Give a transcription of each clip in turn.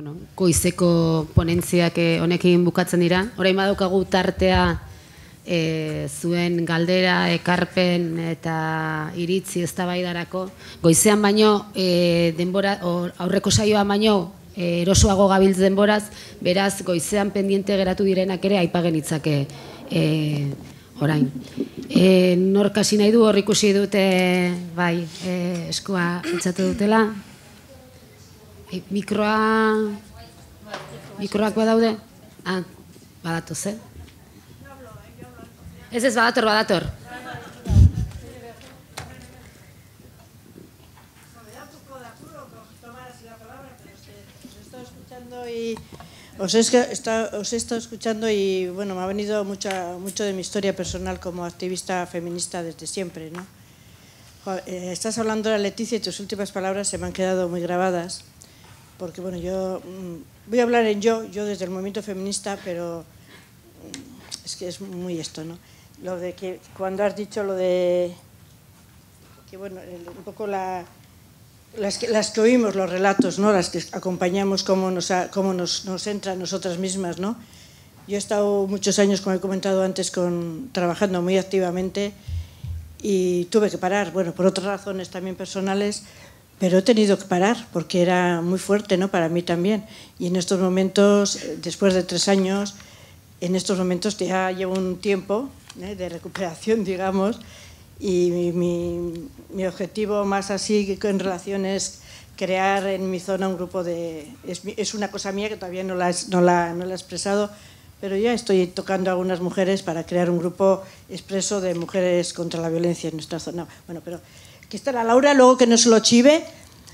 bueno, koizeko ponentziak eh, honekin bukatzen dira. Horain badaukagu tartea e, zuen galdera, ekarpen eta iritzi eztabaidarako. Goizean baino e, denbora, or, aurreko saioa baino e, erosoago gabiltzen denboraz, beraz goizean pendiente geratu direnak ere aipagen itzake e, orain. E, norkasi nahi du hor ikusi dute bai, e, eskua itzatu dutela. Eh, Mikroa... Mikroak Ah, badato ze? Eh? Ez ez badator, badator. os he, está, os he estado escuchando y bueno, me ha venido mucha, mucho de mi historia personal como activista feminista desde siempre. ¿no? Eh, estás hablando de Leticia y tus últimas palabras se me han quedado muy grabadas porque bueno, yo mm, voy a hablar en yo, yo desde el movimiento feminista, pero mm, es que es muy esto, ¿no? Lo de que cuando has dicho lo de que bueno, un poco las, que, las que oímos, los relatos, ¿no? Las que acompañamos, cómo nos, cómo nos, nos entra a nosotras mismas, ¿no? Yo he estado muchos años, como he comentado antes, con, trabajando muy activamente y tuve que parar, bueno, por otras razones también personales, pero he tenido que parar porque era muy fuerte ¿no? para mí también. Y en estos momentos, eh, después de tres años, en estos momentos ya llevo un tiempo ¿eh? de recuperación, digamos, y mi, objetivo más así en relación es crear en mi zona un grupo de... Es, una cosa mía que todavía no la, no la, no la he expresado, pero ya estoy tocando a algunas mujeres para crear un grupo expreso de mujeres contra la violencia en nuestra zona. Bueno, pero que está la Laura, luego que nos lo chive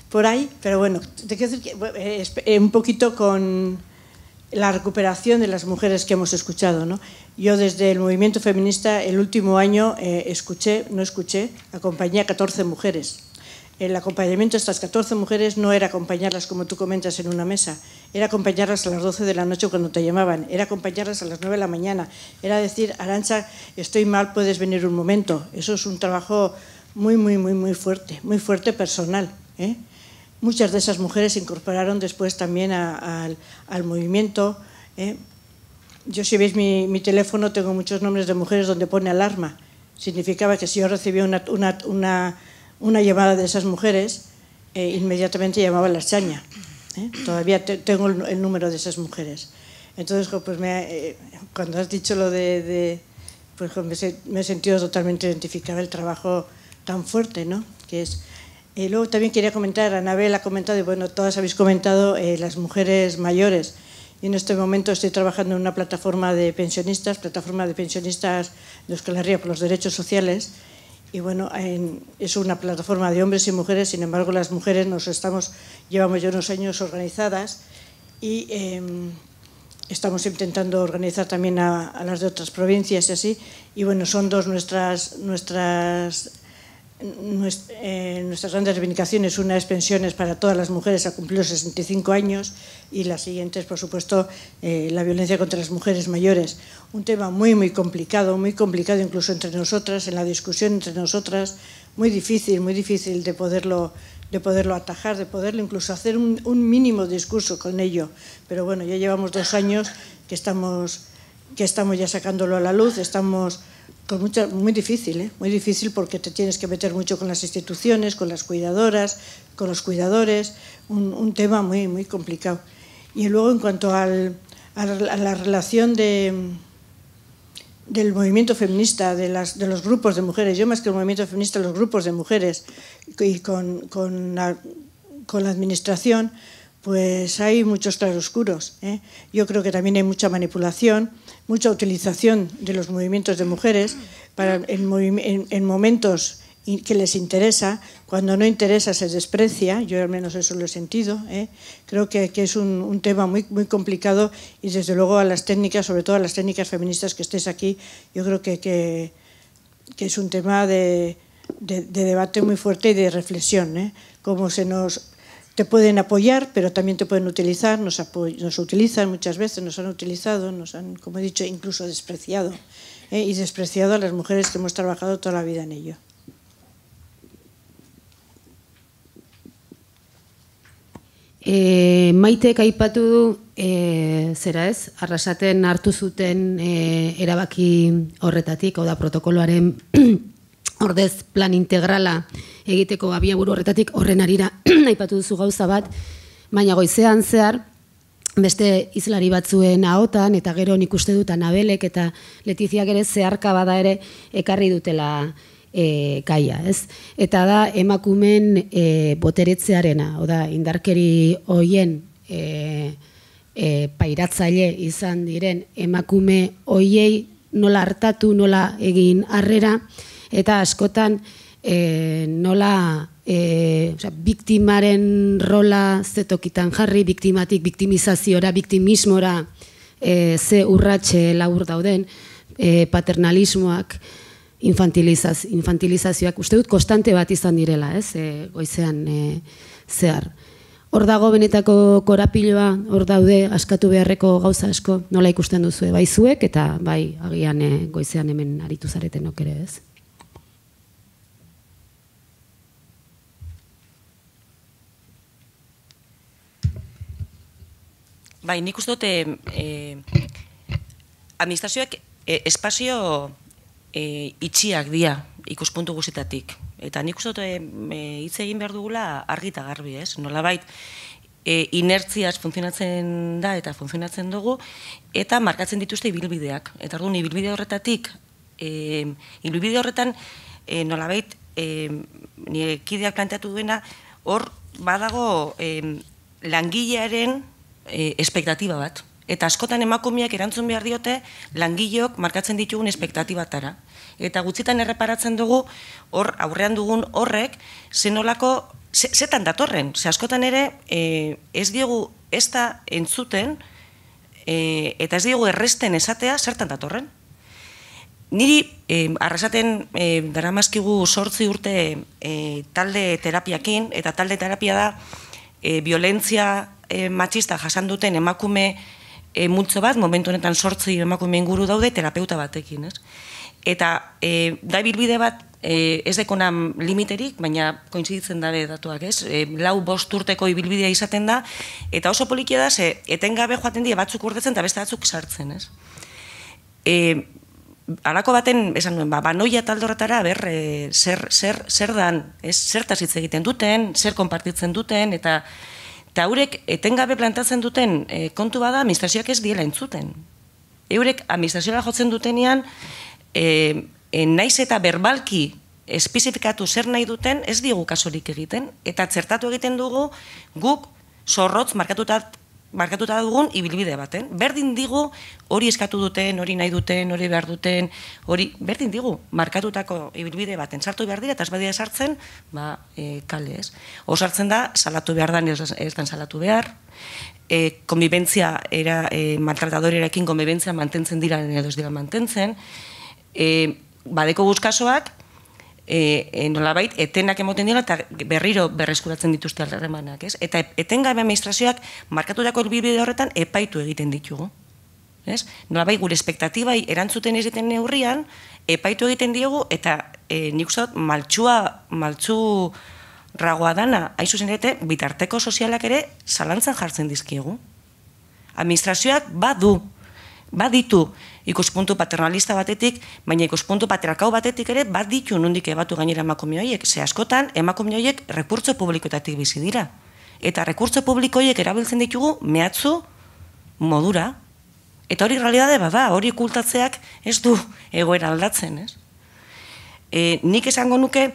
por ahí, pero bueno, te quiero decir que eh, un poquito con la recuperación de las mujeres que hemos escuchado. ¿no? Yo desde el movimiento feminista el último año eh, escuché, no escuché, acompañé a 14 mujeres. El acompañamiento a estas 14 mujeres no era acompañarlas como tú comentas en una mesa, era acompañarlas a las 12 de la noche cuando te llamaban, era acompañarlas a las 9 de la mañana, era decir, Arancha, estoy mal, puedes venir un momento. Eso es un trabajo muy, muy, muy, muy fuerte, muy fuerte personal. ¿eh? Muchas de esas mujeres se incorporaron después también al, movimiento. ¿eh? Yo si veis mi, teléfono tengo muchos nombres de mujeres donde pone alarma. Significaba que si yo recibía una, una, una, llamada de esas mujeres, eh, inmediatamente llamaba a la chaña. Todavía tengo el, número de esas mujeres. Entonces, pues cuando has dicho lo de, de pues me, he sentido totalmente identificada. El trabajo tan fuerte, ¿no? Que es. Eh, luego también quería comentar, Anabel ha comentado, y bueno, todas habéis comentado, eh, las mujeres mayores. Y en este momento estoy trabajando en una plataforma de pensionistas, plataforma de pensionistas de Euskal Herria por los derechos sociales. Y bueno, es una plataforma de hombres y mujeres, sin embargo, las mujeres nos estamos, llevamos ya unos años organizadas y em, estamos intentando organizar también a, a, las de otras provincias y así. Y bueno, son dos nuestras, nuestras eh, nuestras grandes reivindicaciones. Una es pensiones para todas las mujeres a cumplir los 65 años y la siguiente es, por supuesto, eh, la violencia contra las mujeres mayores. Un tema muy, muy complicado, muy complicado incluso entre nosotras, en la discusión entre nosotras, muy difícil, muy difícil de poderlo de poderlo atajar, de poderlo incluso hacer un, mínimo discurso con ello. Pero bueno, ya llevamos dos años que estamos, que estamos ya sacándolo a la luz, estamos pues muy difícil, ¿eh? muy difícil porque te tienes que meter mucho con las instituciones, con las cuidadoras, con los cuidadores, un, tema muy, muy complicado. Y luego en cuanto al, a la relación de, del movimiento feminista, de, las, de los grupos de mujeres, yo más que el movimiento feminista, los grupos de mujeres y con la administración, pues hay muchos claroscuros. ¿eh? Yo creo que también hay mucha manipulación, mucha utilización de los movimientos de mujeres para en, momentos que les interesa, cuando no interesa se desprecia, yo al menos eso lo he sentido, ¿eh? creo que, es un, tema muy, muy complicado y desde luego a las técnicas, sobre todo a las técnicas feministas que estéis aquí, yo creo que, es un tema de, debate muy fuerte y de reflexión, ¿eh? cómo se nos te pueden apoyar, pero también te pueden utilizar, nos, nos utilizan muchas veces, nos han utilizado, nos han, como he dicho, incluso despreciado, ¿eh? y despreciado a las mujeres que hemos trabajado toda la vida en ello. Maite eh, maite aipatu du, e, zera ez, arrasaten hartu zuten e, erabaki horretatik, hau da ordez plan integrala egiteko abia buru horretatik horren arira aipatu duzu gauza bat, baina goizean zehar, beste izlari batzuen ahotan, eta gero nik uste dut anabelek eta letiziak ere zeharka bada ere ekarri dutela e, gaia, ez? Eta da emakumen e, boteretzearena, oda indarkeri hoien e, e, pairatzaile izan diren emakume hoiei nola hartatu, nola egin harrera, eta askotan e, nola e, biktimaren rola zetokitan jarri, biktimatik, biktimizaziora, biktimismora e, ze urratxe labur dauden, e, paternalismoak, infantilizaz, infantilizazioak, uste dut kostante bat izan direla, ez, e, goizean e, zehar. Hor dago benetako korapiloa, hor daude askatu beharreko gauza asko, nola ikusten duzu, bai zuek eta bai agian goizean hemen aritu zaretenok ere, ez. Bai, nik uste dute eh, eh administrazioak eh, espazio eh, itxiak dia ikuspuntu guzitatik. Eta nik uste dute hitz egin behar dugula argita garbi, ez? Nola inertziaz funtzionatzen da eta funtzionatzen dugu, eta markatzen dituzte ibilbideak. Eta ardu, ibilbide horretatik, eh, ibilbide horretan, nolabait nola bait, planteatu duena, hor badago... langilearen e, espektatiba bat. Eta askotan emakumeak erantzun behar diote langileok markatzen ditugun espektatibatara. Eta gutxitan erreparatzen dugu hor aurrean dugun horrek zenolako zetan datorren. Ze askotan ere e, ez diegu ez da entzuten e, eta ez diegu erresten esatea zertan datorren. Niri e, arrasaten e, dara sortzi urte e, talde terapiakin eta talde terapia da e, violentzia e, matxista jasan duten emakume e, multzo bat, momentu honetan sortzi emakume inguru daude terapeuta batekin, ez? Eta e, da bilbide bat e, ez dekonan limiterik, baina koinciditzen dabe datuak, ez? E, lau bost urteko ibilbidea izaten da, eta oso polikia da, ze etengabe joaten dira batzuk urtetzen eta beste batzuk sartzen, ez? E, baten, esan nuen, ba, banoia talde horretara, ber, e, zer, zer, dan, ez, zertaz hitz egiten duten, zer konpartitzen duten, eta Eta haurek etengabe plantatzen duten e, kontu bada administrazioak ez diela entzuten. Eurek administrazioa jotzen dutenean e, e, naiz eta berbalki espezifikatu zer nahi duten ez diogu kasorik egiten eta zertatu egiten dugu guk zorrotz markatutat markatuta dugun ibilbide baten. Berdin digu hori eskatu duten, hori nahi duten, hori behar duten, hori berdin digu markatutako ibilbide baten. Sartu behar dira, eta ez badia sartzen, ba, e, kale ez. O sartzen da, salatu behar da, ez, ez den salatu behar, e, konbibentzia era, e, maltratadorerekin konbibentzia mantentzen dira, edo ez dira mantentzen, e, badeko guzkasoak, e, e, nolabait, etenak emoten dira eta berriro berreskuratzen dituzte alderremanak. ez? Eta etengabe administrazioak markaturako erbibide horretan epaitu egiten ditugu. Ez? Nolabait, gure espektatibai erantzuten ez diten neurrian, epaitu egiten diogu eta e, nik uste maltsua, maltsu ragoa dana, hain zuzen bitarteko sozialak ere zalantzan jartzen dizkiegu. Administrazioak badu, baditu, ikuspuntu paternalista batetik, baina ikuspuntu patriarkau batetik ere bat ditu nondik ebatu gainera emakume horiek. Ze askotan, emakume horiek rekurtso publikoetatik bizi dira. Eta rekurtso publikoiek erabiltzen ditugu mehatzu modura. Eta hori realidade bada, hori kultatzeak ez du egoera aldatzen, ez? E, nik esango nuke,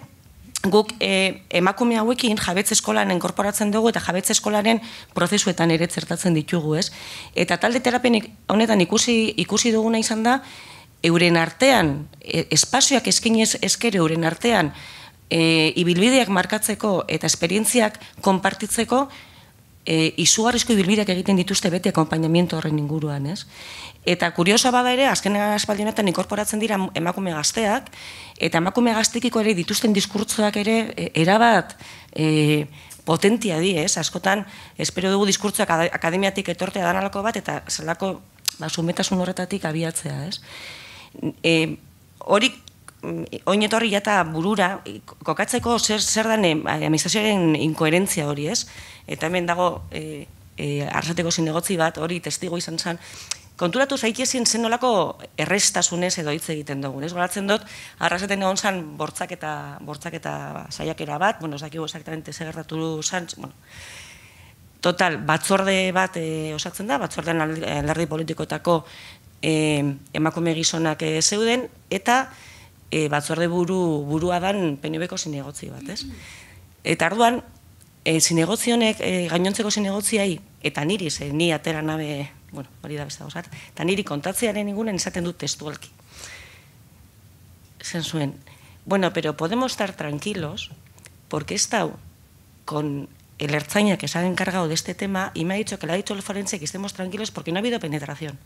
guk e, emakume hauekin jabetze eskolaren enkorporatzen dugu eta jabetze eskolaren prozesuetan ere zertatzen ditugu, ez? Eta talde terapien honetan ikusi, ikusi duguna izan da, euren artean, e, espazioak eskinez eskere euren artean, e, ibilbideak markatzeko eta esperientziak konpartitzeko, E, izugarrizko ibilbideak egiten dituzte beti akompainamiento horren inguruan, ez? Eta kuriosa bada ere, azken espaldi inkorporatzen dira emakume gazteak, eta emakume gaztekiko ere dituzten diskurtzuak ere e, erabat e, potentia di, ez? Askotan, espero dugu diskurtzuak akademiatik etortea danalako bat, eta zelako ba, sumetasun horretatik abiatzea, ez? E, hori, oin etorri eta burura, e, kokatzeko zer, zer dan administrazioaren inkoherentzia hori, ez? Eta hemen dago... E, e, arrasateko zinegotzi bat, hori testigo izan zen, konturatu zaitezin zen nolako errestasunez edo hitz egiten dugu. Ez goratzen dut, arrasaten egon zan bortzak eta, bortzak saiakera bat, bueno, ez dakigu esaktamente zegertatu zan, bueno, total, batzorde bat e, osatzen da, batzordean alderdi politikoetako eh, emakume gizonak eh, zeuden, eta e, batzorde buru, burua dan PNB-ko zinegotzi bat, ez? Eta arduan, e, zinegotzionek, e, gainontzeko zinegotziai, eta niri, ze, ni atera nabe bueno, hori da beste gauzat, eta niri kontatzearen dut testualki. zuen, bueno, pero podemos estar tranquilos, porque he estado con el erzaña que se ha encargado de este tema y me ha dicho que le ha dicho el forense que estemos tranquilos porque no ha habido penetración.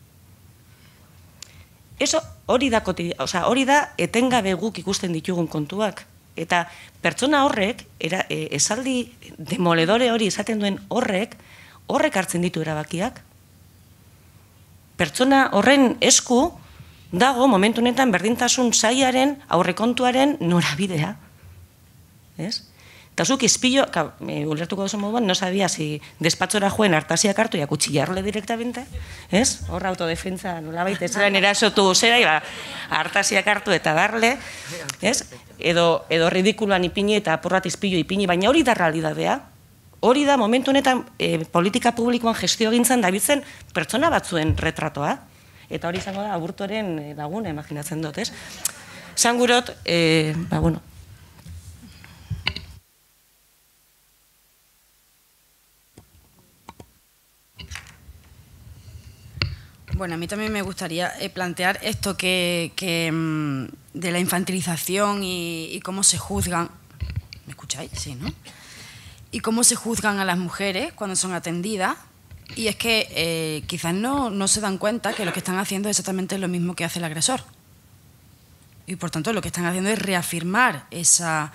Eso hori da, o sea, hori da etengabe guk ikusten ditugun kontuak. Eta pertsona horrek, era, eh, esaldi demoledore hori esaten duen horrek, horrek hartzen ditu erabakiak, pertsona horren esku dago momentu honetan berdintasun saiaren aurrekontuaren norabidea. Ez? Eta zuk izpilo, ka, e, ulertuko duzu moduan, no sabia, si despatzora joen hartasiak hartu, ja kutsi direktamente, Horra autodefentza, nola baita, ez eran erasotu zera, iba, hartasiak hartu eta darle, es? Edo, edo ridikuloan ipini eta apurrat izpilo ipini, baina hori da realidadea, Hori da, momentu honetan, e, politika publikoan gestio gintzen dabiltzen pertsona batzuen retratoa. Eta hori izango da, aburtoren eh, laguna imaginatzen dut, ez? San e, eh, bueno, Bueno, a mí también me gustaría plantear esto que, que mm, de la infantilización y, y cómo se juzgan. ¿Me escucháis? Sí, ¿no? y cómo se juzgan a las mujeres cuando son atendidas. Y es que eh, quizás no, se dan cuenta que lo que están haciendo es exactamente lo mismo que hace el agresor. Y por tanto lo que están haciendo es reafirmar ese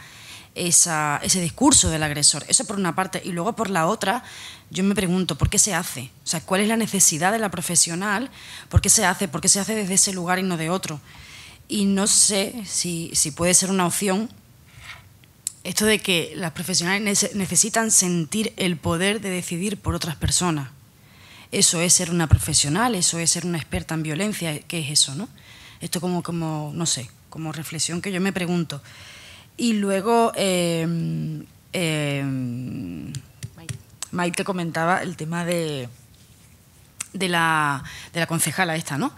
discurso del agresor. Eso por una parte. Y luego por la otra, yo me pregunto, ¿por qué se hace? O sea, ¿cuál es la necesidad de la profesional? ¿Por qué se hace? ¿Por qué se hace desde ese lugar y no de otro? Y no sé si, si puede ser una opción esto de que las profesionales necesitan sentir el poder de decidir por otras personas. Eso es ser una profesional, eso es ser una experta en violencia, ¿qué es eso, no? Esto como, como no sé, como reflexión que yo me pregunto. Y luego, em, em, Mike te Maite comentaba el tema de, la, de la concejala esta, ¿no?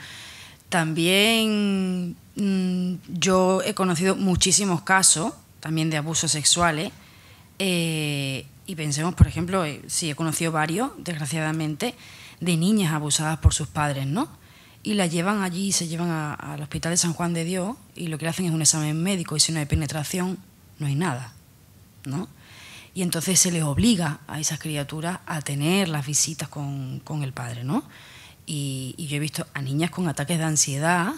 También mm, yo he conocido muchísimos casos también de abusos sexuales. ¿eh? Eh, y pensemos, por ejemplo, si eh, sí, he conocido varios, desgraciadamente, de niñas abusadas por sus padres, ¿no? Y la llevan allí, se llevan al hospital de San Juan de Dios y lo que le hacen es un examen médico y si no hay penetración, no hay nada, ¿no? Y entonces se les obliga a esas criaturas a tener las visitas con, el padre, ¿no? y, yo he visto a niñas con ataques de ansiedad,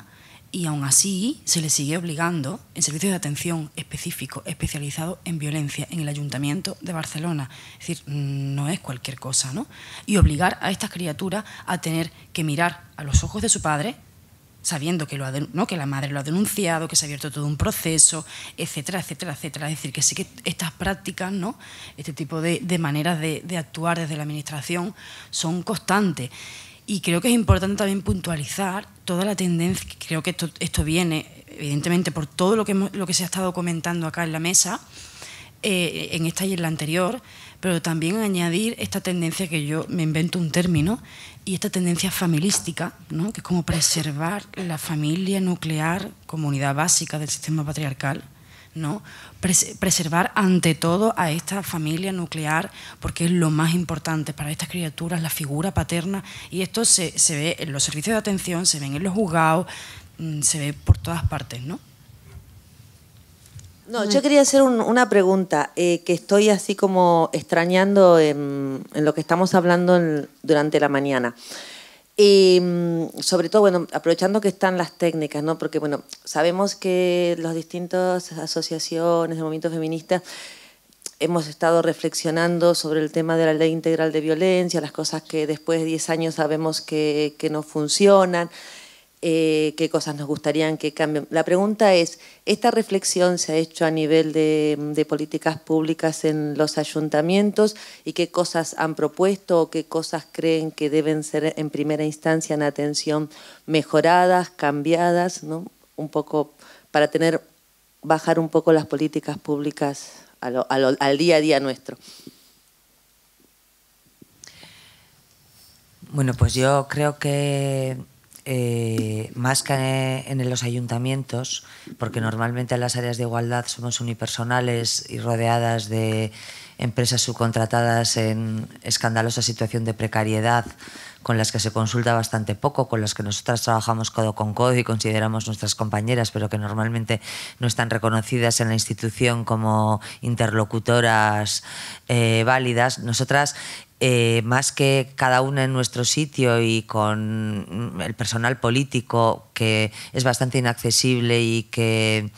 y aún así se le sigue obligando en servicios de atención específico, especializado en violencia en el Ayuntamiento de Barcelona. Es decir, mm, no es cualquier cosa, ¿no? Y obligar a estas criaturas a tener que mirar a los ojos de su padre, sabiendo que, lo ¿no? que la madre lo ha denunciado, que se ha abierto todo un proceso, etcétera, etcétera, etcétera. Es decir, que sí que estas prácticas, ¿no? este tipo de, maneras de, de actuar desde la Administración son constantes. Y creo que es importante también puntualizar toda la tendencia, creo que esto, esto viene evidentemente por todo lo que, lo que se ha estado comentando acá en la mesa, eh, en esta y en la anterior, pero también añadir esta tendencia que yo me invento un término, y esta tendencia familística, ¿no? que es como preservar la familia nuclear, comunidad básica del sistema patriarcal, ¿no? preservar ante todo a esta familia nuclear, porque es lo más importante para estas criaturas, la figura paterna, y esto se, se ve en los servicios de atención, se ve en los juzgados, mm, se ve por todas partes, mm. yo quería hacer una pregunta eh, que estoy así como extrañando en, lo que estamos hablando durante la mañana. Y mm, sobre todo, bueno, aprovechando que están las técnicas, ¿no? Porque, bueno, sabemos que las distintas asociaciones, de movimiento feminista, hemos estado reflexionando sobre el tema de la ley integral de violencia, las cosas que después de 10 años sabemos que, que no funcionan. Eh, qué cosas nos gustarían que cambien. La pregunta es, ¿esta reflexión se ha hecho a nivel de, políticas públicas en los ayuntamientos y qué cosas han propuesto o qué cosas creen que deben ser en primera instancia en atención mejoradas, cambiadas, ¿no? un poco para tener, bajar un poco las políticas públicas al día a día nuestro? Bueno, pues yo creo que eh, más que en los ayuntamientos, porque normalmente en las áreas de igualdad somos unipersonales y rodeadas de empresas subcontratadas en escandalosa situación de precariedad, con las que se consulta bastante poco, con las que nosotras trabajamos codo con codo y consideramos nuestras compañeras, pero que normalmente no están reconocidas en la institución como interlocutoras eh, válidas. Nosotras eh, más que cada una en nuestro sitio y con el personal político que es bastante inaccesible y que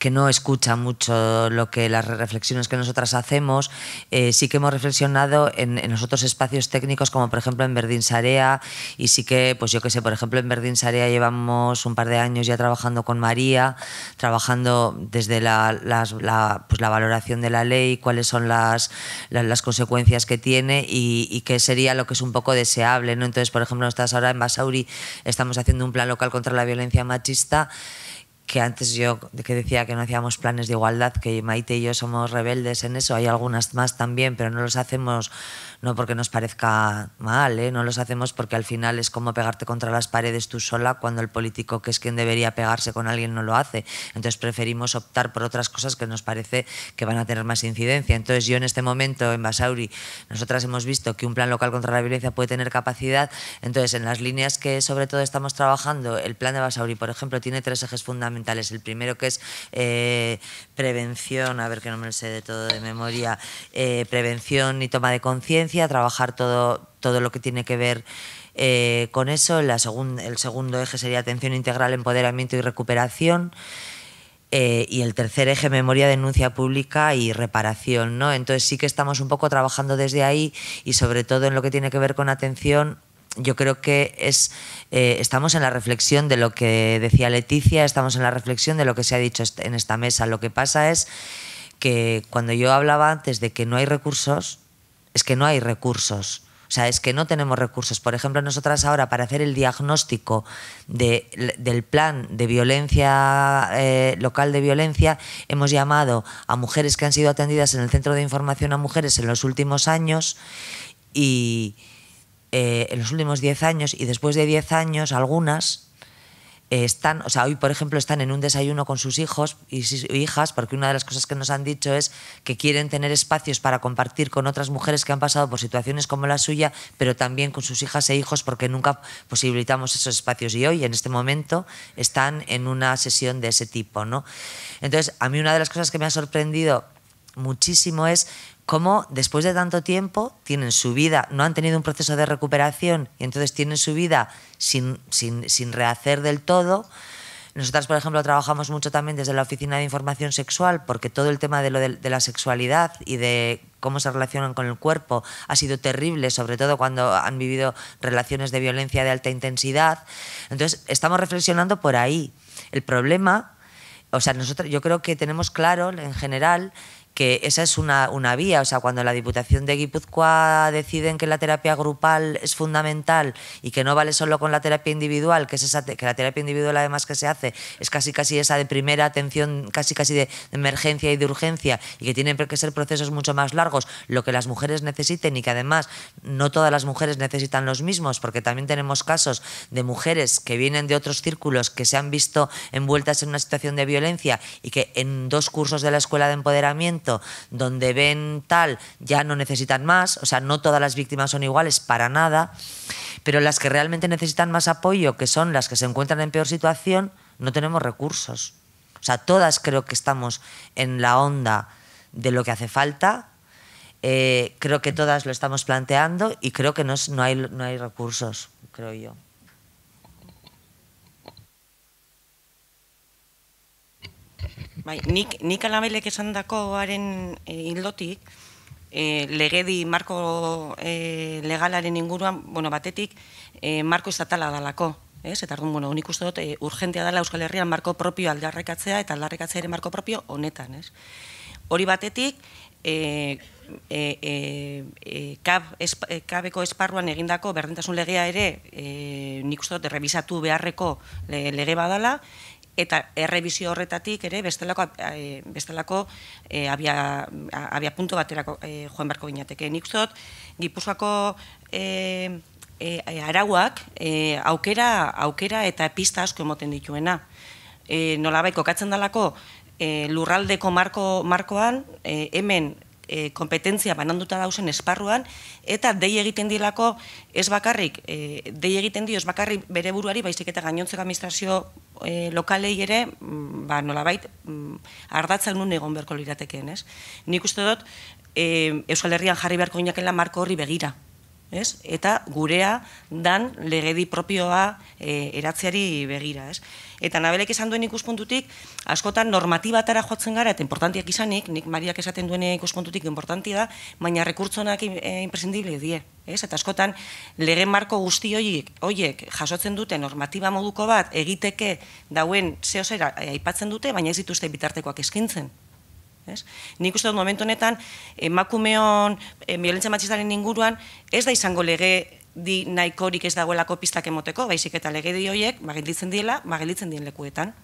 que no escucha mucho lo que las reflexiones que nosotras hacemos. Eh, sí que hemos reflexionado en, los otros espacios técnicos, como por ejemplo en Verdín Sarea, y sí que, pues yo qué sé, por ejemplo en Verdín Sarea llevamos un par de años ya trabajando con María, trabajando desde la, pues la valoración de la ley, cuáles son las, las, consecuencias que tiene y, qué sería lo que es un poco deseable. ¿no? Entonces, por ejemplo, estás ahora en Basauri, estamos haciendo un plan local contra la violencia machista que antes yo que decía que no hacíamos planes de igualdad, que Maite y yo somos rebeldes en eso, hay algunas más también, pero no los hacemos no porque nos parezca mal, ¿eh? no los hacemos porque al final es como pegarte contra las paredes tú sola cuando el político que es quien debería pegarse con alguien no lo hace. Entonces preferimos optar por otras cosas que nos parece que van a tener más incidencia. Entonces yo en este momento en Basauri, nosotras hemos visto que un plan local contra la violencia puede tener capacidad, entonces en las líneas que sobre todo estamos trabajando, el plan de Basauri, por ejemplo, tiene tres ejes fundamentales. El primero que es eh, prevención, a ver que no me lo sé de todo de memoria, eh, prevención y toma de conciencia trabajar todo, todo lo que tiene que ver eh, con eso. el segundo eje sería atención integral, empoderamiento y recuperación. Eh, y el tercer eje, memoria, denuncia pública y reparación. ¿no? Entonces sí que estamos un poco trabajando desde ahí y sobre todo en lo que tiene que ver con atención. Yo creo que es, eh, estamos en la reflexión de lo que decía Leticia, estamos en la reflexión de lo que se ha dicho en esta mesa. Lo que pasa es que cuando yo hablaba antes de que no hay recursos, es que no hay recursos. O sea, es que no tenemos recursos. Por ejemplo, nosotras ahora para hacer el diagnóstico del plan de violencia eh, local de violencia, hemos llamado a mujeres que han sido atendidas en el Centro de Información a Mujeres en los últimos años y eh, en los últimos 10 años y después de 10 años algunas están, o sea, hoy por ejemplo están en un desayuno con sus hijos y sus hijas, porque una de las cosas que nos han dicho es que quieren tener espacios para compartir con otras mujeres que han pasado por situaciones como la suya, pero también con sus hijas e hijos, porque nunca posibilitamos esos espacios y hoy, en este momento, están en una sesión de ese tipo, ¿no? Entonces, a mí una de las cosas que me ha sorprendido muchísimo es cómo después de tanto tiempo tienen su vida, no han tenido un proceso de recuperación y entonces tienen su vida sin, rehacer del todo. Nosotras, por ejemplo, trabajamos mucho también desde la Oficina de Información Sexual, porque todo el tema de, la sexualidad y de cómo se relacionan con el cuerpo ha sido terrible, sobre todo cuando han vivido relaciones de violencia de alta intensidad. Entonces, estamos reflexionando por ahí. El problema, o sea, nosotros, yo creo que tenemos claro, en general, que esa es una, una, vía. O sea, cuando la Diputación de Guipúzcoa deciden que la terapia grupal es fundamental y que no vale solo con la terapia individual, que es esa que la terapia individual además que se hace es casi casi esa de primera atención, casi casi de emergencia y de urgencia, y que tienen que ser procesos mucho más largos, lo que las mujeres necesiten y que además no todas las mujeres necesitan los mismos, porque también tenemos casos de mujeres que vienen de otros círculos que se han visto envueltas en una situación de violencia y que en dos cursos de la escuela de empoderamiento donde ven tal ya no necesitan más, o sea, no todas las víctimas son iguales para nada, pero las que realmente necesitan más apoyo, que son las que se encuentran en peor situación, no tenemos recursos. O sea, todas creo que estamos en la onda de lo que hace falta. Eh, creo que todas lo estamos planteando y creo que no, no, hay, no hay recursos, creo yo. Bai, nik, nik alabelek esan dakoaren hildotik, eh, e, eh, legedi marko eh, legalaren inguruan, bueno, batetik, e, marko estatala dalako. Ez? Eta arduan, bueno, unik uste dut, e, urgentea dela Euskal Herrian marko propio aldarrekatzea eta aldarrekatzea ere marko propio honetan. Ez? Hori batetik, e, e, e, e, kab, e, kabeko esparruan egindako berdintasun legea ere e, nik uste dut, errebizatu beharreko le, lege badala, eta errebizio horretatik ere bestelako eh, bestelako eh abia abia punto baterako e, eh, Juan Barko ginateke nik zot Gipuzkoako e, e, arauak e, aukera aukera eta pista asko emoten dituena eh bai, kokatzen delako e, lurraldeko marko markoan e, hemen e, kompetentzia bananduta dausen esparruan, eta dei egiten dilako ez bakarrik, e, dei egiten dio ez bakarrik bere buruari, baizik eta gainontzeko administrazio e, lokalei ere, mm, ba, nolabait, mm, ardatza nun egon berko liratekeen, ez? Nik uste dut, e, Euskal Herrian jarri beharko inakela marko horri begira, ez? Eta gurea dan legedi propioa e, eratzeari begira, ez? Eta nabelek esan duen ikuspuntutik, askotan normatibatara joatzen gara, eta importantiak izanik, nik mariak esaten duen ikuspuntutik importanti da, baina rekurtzonak eh, e, die. Ez? Eta askotan, lege marko guzti hoiek, hoiek jasotzen dute normatiba moduko bat, egiteke dauen zehozera eh, aipatzen dute, baina ez dituzte bitartekoak eskintzen. Ez? Nik uste dut momentu honetan, emakumeon, em, eh, violentzia matxistaren inguruan, ez da izango lege di nahikorik ez dagoelako pistak emoteko, baizik eta lege di horiek, magelitzen diela, magelitzen dien lekuetan.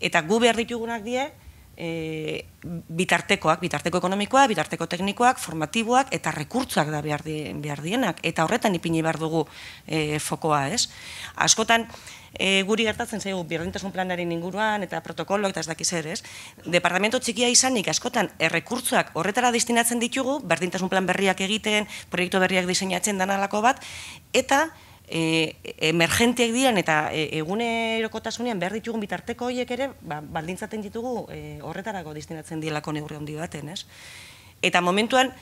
Eta gu behar ditugunak die, e, bitartekoak, bitarteko ekonomikoa, bitarteko teknikoak, formatiboak eta rekurtzuak da behar, di, behar dienak. Eta horretan ipini behar dugu e, fokoa, ez? Askotan, e, guri gertatzen zaigu berdintasun planaren inguruan eta protokolo eta ez dakiz ere, ez? Departamento txikia izanik askotan errekurtzuak horretara destinatzen ditugu, berdintasun plan berriak egiten, proiektu berriak diseinatzen danalako bat, eta e, emergenteak diren eta e, egunerokotasunean behar ditugun bitarteko hoiek ere, ba, baldintzaten ditugu e, horretarako distinatzen dielako neurri handi baten, ez? Eta momentuan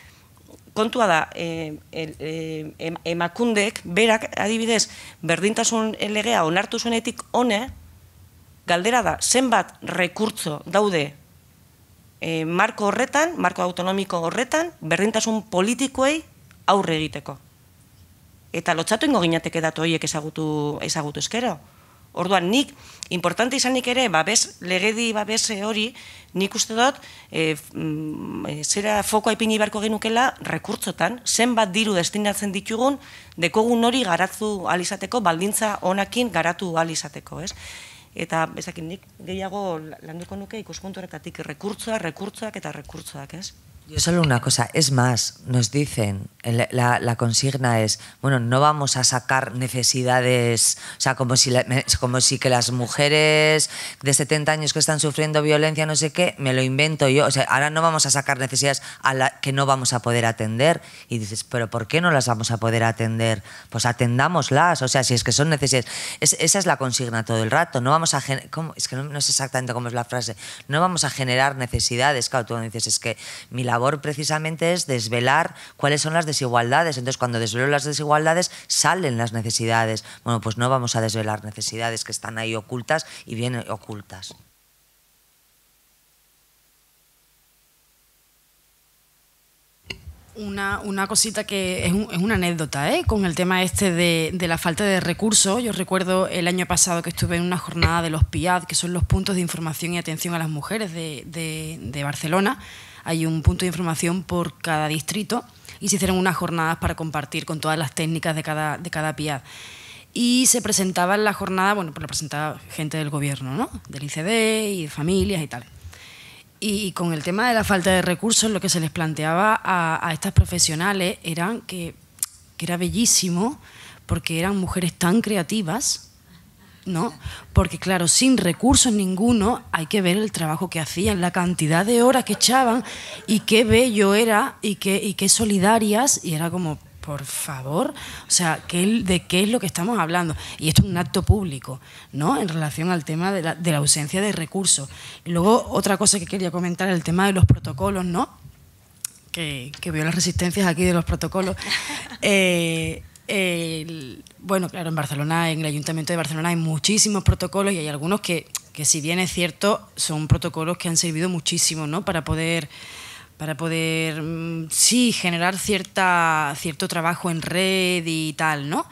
kontua da e, e, emakundek berak adibidez berdintasun legea onartu zuenetik hone galdera da zenbat rekurtzo daude e, marko horretan, marko autonomiko horretan berdintasun politikoei aurre egiteko eta lotzatu ingo ginateke datu horiek ezagutu, ezagutu eskero. Orduan, nik, importante izanik ere, babes, legedi babes hori, nik uste dut, e, e, zera fokoa ipini beharko genukela, rekurtzotan, zenbat diru destinatzen ditugun, dekogun hori garatzu alizateko, baldintza honakin garatu alizateko, ez? Eta, bezakin, nik gehiago landuko nuke ikuskontu horretatik, rekurtzoak, rekurtzoak eta rekurtzoak, ez? Yo solo una cosa, es más, nos dicen, la, consigna es, bueno, no vamos a sacar necesidades, o sea, como si, como si que las mujeres de 70 años que están sufriendo violencia, no sé qué, me lo invento yo, o sea, ahora no vamos a sacar necesidades a que no vamos a poder atender. Y dices, pero ¿por qué no las vamos a poder atender? Pues atendámoslas, o sea, si es que son necesidades. esa es la consigna todo el rato, no vamos a... generar, Es que no, sé exactamente cómo es la frase, no vamos a generar necesidades, claro, tú dices, es que mi labor precisamente es desvelar cuáles son las desigualdades. Entonces, cuando desvelo las desigualdades, salen las necesidades. Bueno, pues no vamos a desvelar necesidades que están ahí ocultas y bien ocultas. Una, cosita que es, una anécdota, ¿eh? con el tema este de, la falta de recursos. Yo recuerdo el año pasado que estuve en una jornada de los PIAD, que son los puntos de información y atención a las mujeres de Barcelona hay un punto de información por cada distrito y se hicieron unas jornadas para compartir con todas las técnicas de cada, de cada PIAD. Y se presentaba en la jornada, bueno, pues la presentaba gente del gobierno, ¿no? Del ICD y de familias y tal. Y con el tema de la falta de recursos, lo que se les planteaba a, estas profesionales era que era bellísimo porque eran mujeres tan creativas ¿no? Porque claro, sin recursos ninguno, hay que ver el trabajo que hacían, la cantidad de horas que echaban y qué bello era y qué, y qué solidarias y era como, por favor, o sea, ¿de qué es lo que estamos hablando? Y esto es un acto público, ¿no? En relación al tema de la, de la ausencia de recursos. Y luego, otra cosa que quería comentar, el tema de los protocolos, ¿no? Que, que veo las resistencias aquí de los protocolos. Eh, bueno, claro, en Barcelona, en el Ayuntamiento de Barcelona hay muchísimos protocolos y hay algunos que, que si bien es cierto, son protocolos que han servido muchísimo, ¿no? Para poder para poder, mm, sí, generar cierta, cierto trabajo en red y tal, ¿no?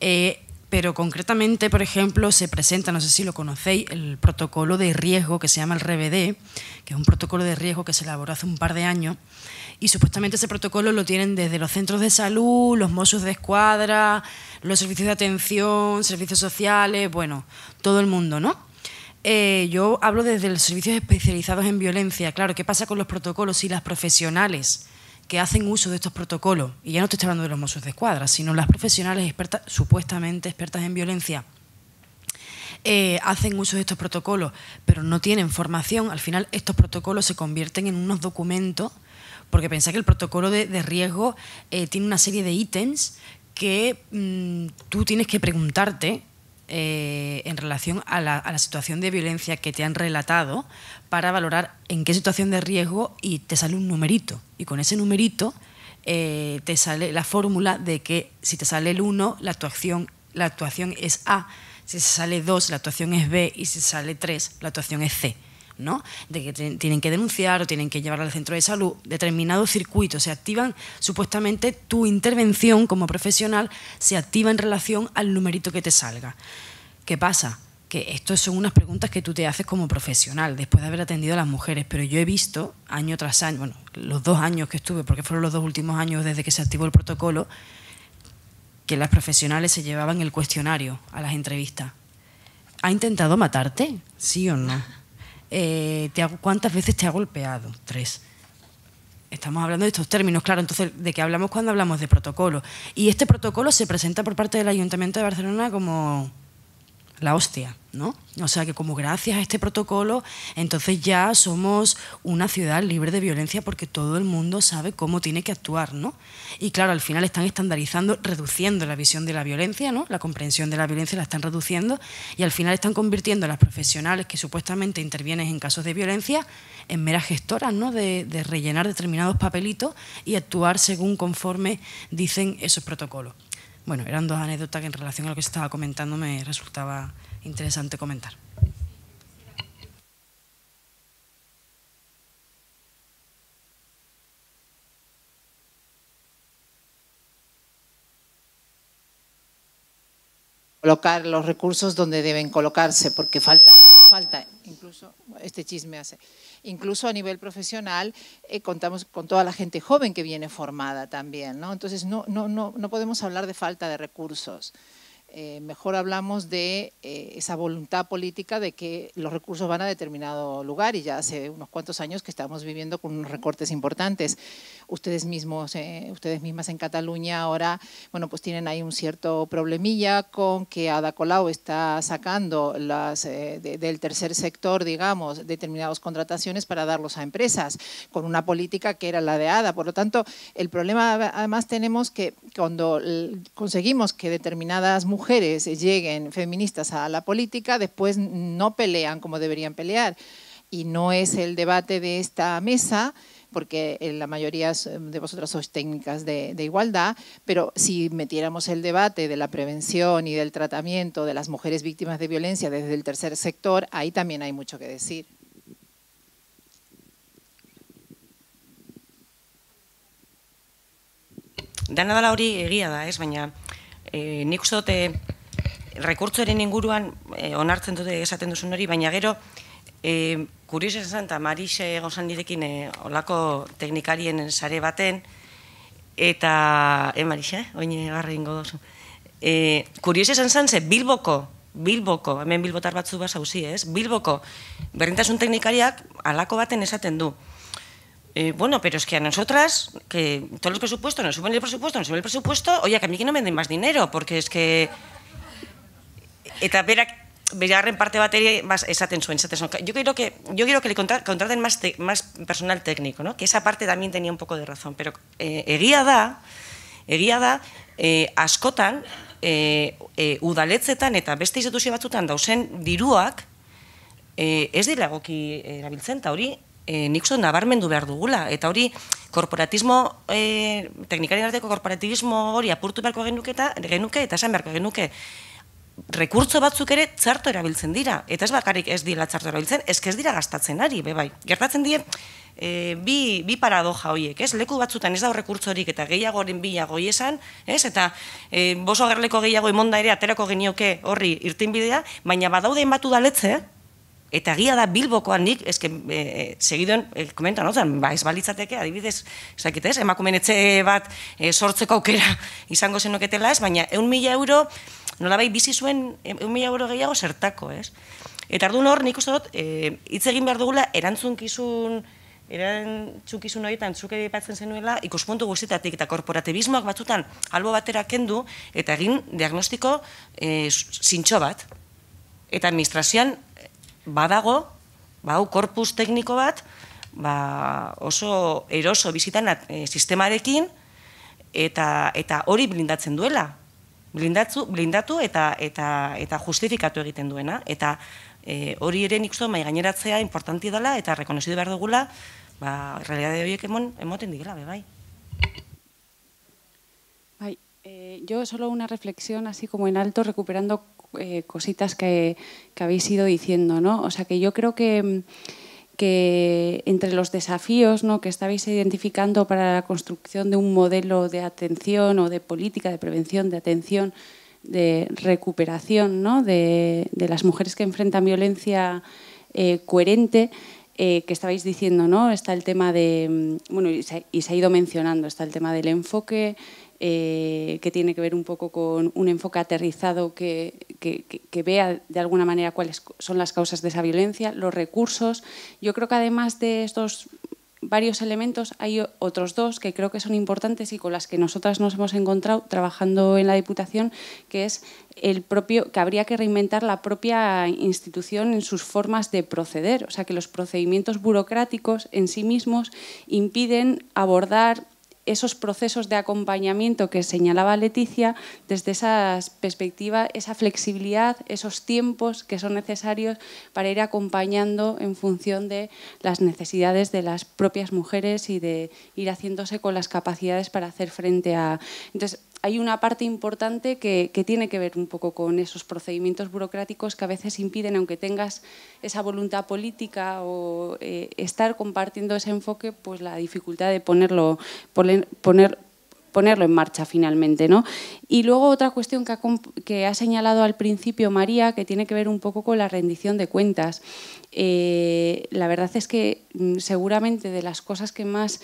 Eh, pero concretamente, por ejemplo, se presenta, no sé si lo conocéis, el protocolo de riesgo que se llama el RBD, que es un protocolo de riesgo que se elaboró hace un par de años y supuestamente ese protocolo lo tienen desde los centros de salud, los Mossos de escuadra, los servicios de atención, servicios sociales, bueno, todo el mundo, ¿no? Eh, yo hablo desde los servicios especializados en violencia. Claro, ¿qué pasa con los protocolos y las profesionales que hacen uso de estos protocolos? Y ya no estoy hablando de los Mossos de escuadra, sino las profesionales expertas, supuestamente expertas en violencia. Eh, hacen uso de estos protocolos, pero no tienen formación, al final estos protocolos se convierten en unos documentos porque pensá que el protocolo de, riesgo eh, tiene una serie de ítems que mm, tú tienes que preguntarte eh, en relación a la, situación de violencia que te han relatado para valorar en qué situación de riesgo y te sale un numerito. Y con ese numerito eh, te sale la fórmula de que si te sale el 1, la actuación, la actuación es A, si sale 2, la actuación es B y si se sale 3, la actuación es C de que tienen que denunciar o tienen que llevar al centro de salud determinados circuitos. Se activan, supuestamente, tu intervención como profesional se activa en relación al numerito que te salga. ¿Qué pasa? Que estas son unas preguntas que tú te haces como profesional después de haber atendido a las mujeres, pero yo he visto año tras año, bueno, los dos años que estuve, porque fueron los dos últimos años desde que se activó el protocolo, que las profesionales se llevaban el cuestionario a las entrevistas. ¿Ha intentado matarte? ¿Sí o no? Eh, te, ¿cuántas veces te ha golpeado? Tres. Estamos hablando de estos términos, claro. Entonces, ¿de qué hablamos cuando hablamos de protocolo? Y este protocolo se presenta por parte del Ayuntamiento de Barcelona como la hostia, ¿no? O sea que como gracias a este protocolo, entonces ya somos una ciudad libre de violencia porque todo el mundo sabe cómo tiene que actuar, ¿no? Y claro, al final están estandarizando, reduciendo la visión de la violencia, ¿no? La comprensión de la violencia la están reduciendo y al final están convirtiendo a las profesionales que supuestamente intervienen en casos de violencia en meras gestoras, ¿no? De, de rellenar determinados papelitos y actuar según conforme dicen esos protocolos. Bueno, eran dos anécdotas que en relación a lo que se estaba comentando me resultaba interesante comentar. colocar los recursos donde deben colocarse, porque faltan falta, incluso este chisme hace, incluso a nivel profesional eh, contamos con toda la gente joven que viene formada también, ¿no? Entonces no, no, no, no podemos hablar de falta de recursos. Eh, mejor hablamos de eh, esa voluntad política de que los recursos van a determinado lugar y ya hace unos cuantos años que estamos viviendo con unos recortes importantes. Ustedes mismos, eh, ustedes mismas en Cataluña ahora, bueno, pues tienen ahí un cierto problemilla con que Ada Colau está sacando las, del tercer sector, digamos, determinadas contrataciones para darlos a empresas, con una política que era la de Ada. Por lo tanto, el problema además tenemos que cuando conseguimos que determinadas mujeres mujeres lleguen feministas a la política, después no pelean como deberían pelear. Y no es el debate de esta mesa, porque eh, la mayoría eh, de vosotras sois técnicas de, igualdad, pero si metiéramos el debate de la prevención y del tratamiento de las mujeres víctimas de violencia desde el tercer sector, ahí también hay mucho que decir. Dana da lauri egia e, nik uste dute rekurtzoren inguruan e, onartzen dute esaten duzun hori, baina gero e, kuriosa esan eta Marixe gozan nirekin e, olako teknikarien sare baten eta, e Marixe, oine garri ingo dozu. E, esan zen ze Bilboko Bilboko, hemen Bilbotar batzu bat zauzi, ez? Bilboko, berdintasun teknikariak alako baten esaten du. Eh, bueno, pero es que a nosotras, que todos los presupuestos nos suben el presupuesto, nos suben el presupuesto, oye, que a mí que no me den más dinero, porque es que... Eta berak, parte bateri esaten Yo quiero que, yo quiero que le contraten más, personal técnico, ¿no? Que esa parte también tenía un poco de razón, pero eh, egia da, egia da, eh, askotan, eh, eh, udaletzetan eta beste diruak, eh, dira erabiltzen, e, nik uste nabarmendu behar dugula. Eta hori, korporatismo, e, eh, teknikari narteko korporatismo hori apurtu beharko genuke eta, genuke eta esan beharko genuke. Rekurtzo batzuk ere txarto erabiltzen dira. Eta ez bakarrik ez dira txarto erabiltzen, ez dira gastatzen ari, bebai. Gertatzen die eh, bi, bi paradoja horiek, ez? Leku batzutan ez da horrekurtzo horiek eta gehiagoren horien bilago esan, ez? Eta e, boso gerleko gehiago imonda ere aterako genioke horri irtinbidea, baina badaude enbatu daletze, eh? Eta gila da bilbokoan nik, eske, e, eh, segidon, eh, komentan, ba, ez balitzateke, adibidez, ez ez, bat e, sortzeko aukera izango zenoketela ez, baina 100.000 euro, nola bizi zuen 100.000 euro gehiago zertako ez. Eta ardun hor, nik uste dut, hitz egin behar dugula, erantzunkizun, eran txukizun horietan txuke batzen zenuela, ikuspuntu guztietatik eta korporatibismoak batzutan albo batera kendu eta egin diagnostiko e, zintxo bat. Eta administrazioan badago, bau, ba, korpus tekniko bat, ba, oso eroso bizitan eh, sistemarekin, eta, eta hori blindatzen duela. Blindatu, blindatu eta, eta, eta justifikatu egiten duena. Eta e, hori ere nik zuen maigaineratzea importanti dela, eta rekonozidu behar dugula, ba, realidade horiek emon, emoten digela, be, bai. Bai, eh, yo solo una reflexión así como en alto, recuperando Eh, cositas que, habéis ido diciendo, O sea que yo creo que, mm, entre los desafíos que estabais identificando para la construcción de un modelo de atención o de política de prevención, de atención, de recuperación de, las mujeres que enfrentan violencia eh, coherente, eh, que estabais diciendo, ¿no? Está el tema de, mm, bueno, y se, ha ido mencionando, está el tema del enfoque, eh, que tiene que ver un poco con un enfoque aterrizado que, vea de alguna manera cuáles son las causas de esa violencia, los recursos. Yo creo que además de estos varios elementos hay otros dos que creo que son importantes y con las que nosotras nos hemos encontrado trabajando en la Diputación, que es el propio que habría que reinventar la propia institución en sus formas de proceder, o sea que los procedimientos burocráticos en sí mismos impiden abordar esos procesos de acompañamiento que señalaba Leticia, desde esa perspectiva, esa flexibilidad, esos tiempos que son necesarios para ir acompañando en función de las necesidades de las propias mujeres y de ir haciéndose con las capacidades para hacer frente a... Entonces, hay una parte importante que, tiene que ver un poco con esos procedimientos burocráticos que a veces impiden, aunque tengas esa voluntad política o eh, estar compartiendo ese enfoque, pues la dificultad de ponerlo, en marcha finalmente. ¿no? Y luego otra cuestión que ha, que ha, señalado al principio María, que tiene que ver un poco con la rendición de cuentas. Eh, la verdad es que mm, seguramente de las cosas que más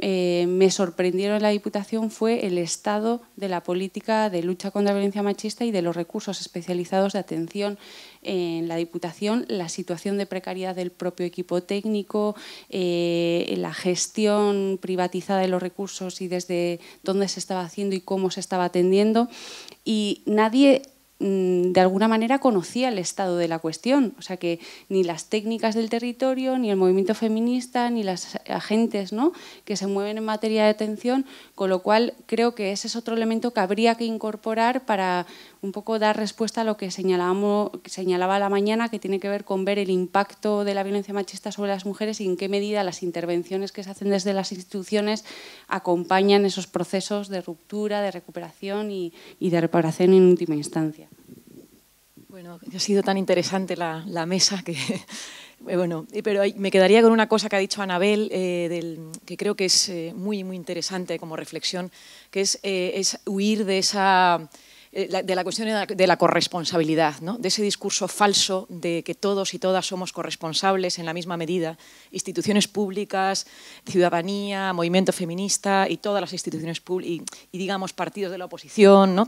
eh, me sorprendieron en la Diputación fue el estado de la política de lucha contra la violencia machista y de los recursos especializados de atención en la Diputación, la situación de precariedad del propio equipo técnico, eh, la gestión privatizada de los recursos y desde dónde se estaba haciendo y cómo se estaba atendiendo. Y nadie Mm, de alguna manera conocía el estado de la cuestión. O sea que ni las técnicas del territorio, ni el movimiento feminista, ni las agentes ¿no? que se mueven en materia de atención, con lo cual creo que ese es otro elemento que habría que incorporar para, un poco dar respuesta a lo que señalaba la mañana, que tiene que ver con ver el impacto de la violencia machista sobre las mujeres y en qué medida las intervenciones que se hacen desde las instituciones acompañan esos procesos de ruptura, de recuperación y, de reparación en última instancia. Bueno, ha sido tan interesante la, mesa que... Bueno, pero me quedaría con una cosa que ha dicho Anabel, eh, del, que creo que es eh, muy, muy interesante como reflexión, que es, eh, es huir de esa eh, de la cuestión de la corresponsabilidad, ¿no? de ese discurso falso de que todos y todas somos corresponsables en la misma medida, instituciones públicas, ciudadanía, movimiento feminista y todas las instituciones públicas y, y, digamos partidos de la oposición, ¿no?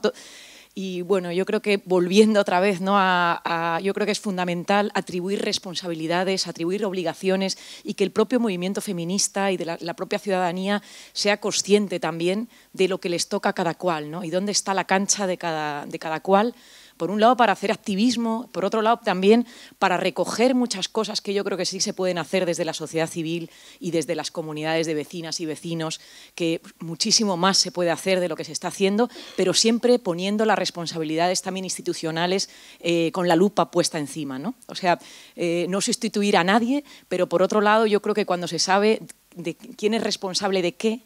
Y bueno, yo creo que volviendo otra vez, A, yo creo que es fundamental atribuir responsabilidades, atribuir obligaciones y que el propio movimiento feminista y la, propia ciudadanía sea consciente también de lo que les toca a cada cual ¿no? y dónde está la cancha de de cada cual por un lado para hacer activismo, por otro lado también para recoger muchas cosas que yo creo que sí se pueden hacer desde la sociedad civil y desde las comunidades de vecinas y vecinos, que muchísimo más se puede hacer de lo que se está haciendo, pero siempre poniendo las responsabilidades también institucionales eh, con la lupa puesta encima. ¿no? O sea, eh, no sustituir a nadie, pero por otro lado yo creo que cuando se sabe de quién es responsable de qué,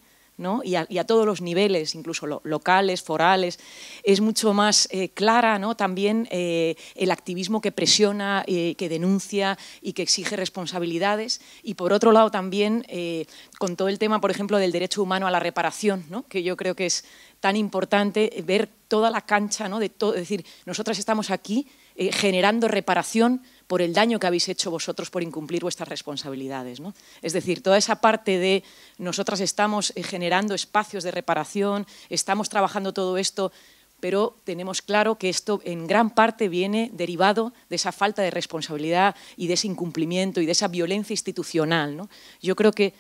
y, a, todos los niveles, incluso locales, forales. Es mucho más eh, clara también eh, el activismo que presiona, eh, que denuncia y que exige responsabilidades. Y por otro lado también con todo el tema, por ejemplo, del derecho humano a la reparación, que yo creo que es tan importante ver toda la cancha, de es decir, nosotras estamos aquí eh, generando reparación por el daño que habéis hecho vosotros por incumplir vuestras responsabilidades. Es decir, toda esa parte de nosotras estamos eh, generando espacios de reparación, estamos trabajando todo esto, pero tenemos claro que esto en gran parte viene derivado de esa falta de responsabilidad y de ese incumplimiento y de esa violencia institucional. ¿no? Yo creo que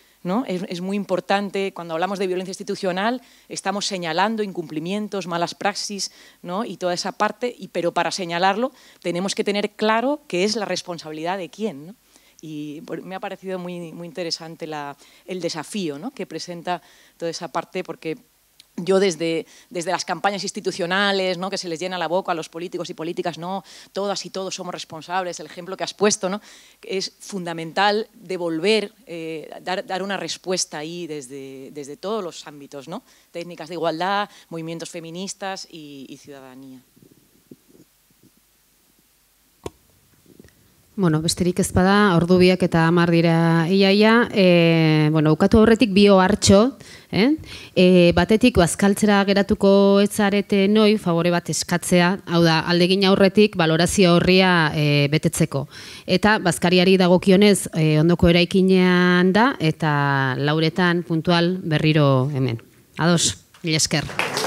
es, muy importante, cuando hablamos de violencia institucional, estamos señalando incumplimientos, malas praxis ¿no? y toda esa parte, y, pero para señalarlo tenemos que tener claro que es la responsabilidad de quién. Y me ha parecido muy, muy interesante el desafío que presenta toda esa parte, porque yo desde, desde las campañas institucionales, que se les llena la boca a los políticos y políticas, no, todas y todos somos responsables, el ejemplo que has puesto, ¿no? es fundamental devolver, eh, dar, una respuesta ahí desde, todos los ámbitos, ¿no? técnicas de igualdad, movimientos feministas y ciudadanía. Bueno, besterik ez bada, ordu biak eta amar dira iaia. E, bueno, ukatu horretik bio hartxo, eh? E, batetik, bazkaltzera ba, geratuko etzarete noi, favore bat eskatzea, hau da, aldegin aurretik, balorazio horria e, betetzeko. Eta, bazkariari ba, dagokionez, e, ondoko eraikinean da, eta lauretan puntual berriro hemen. Ados, ilesker. esker.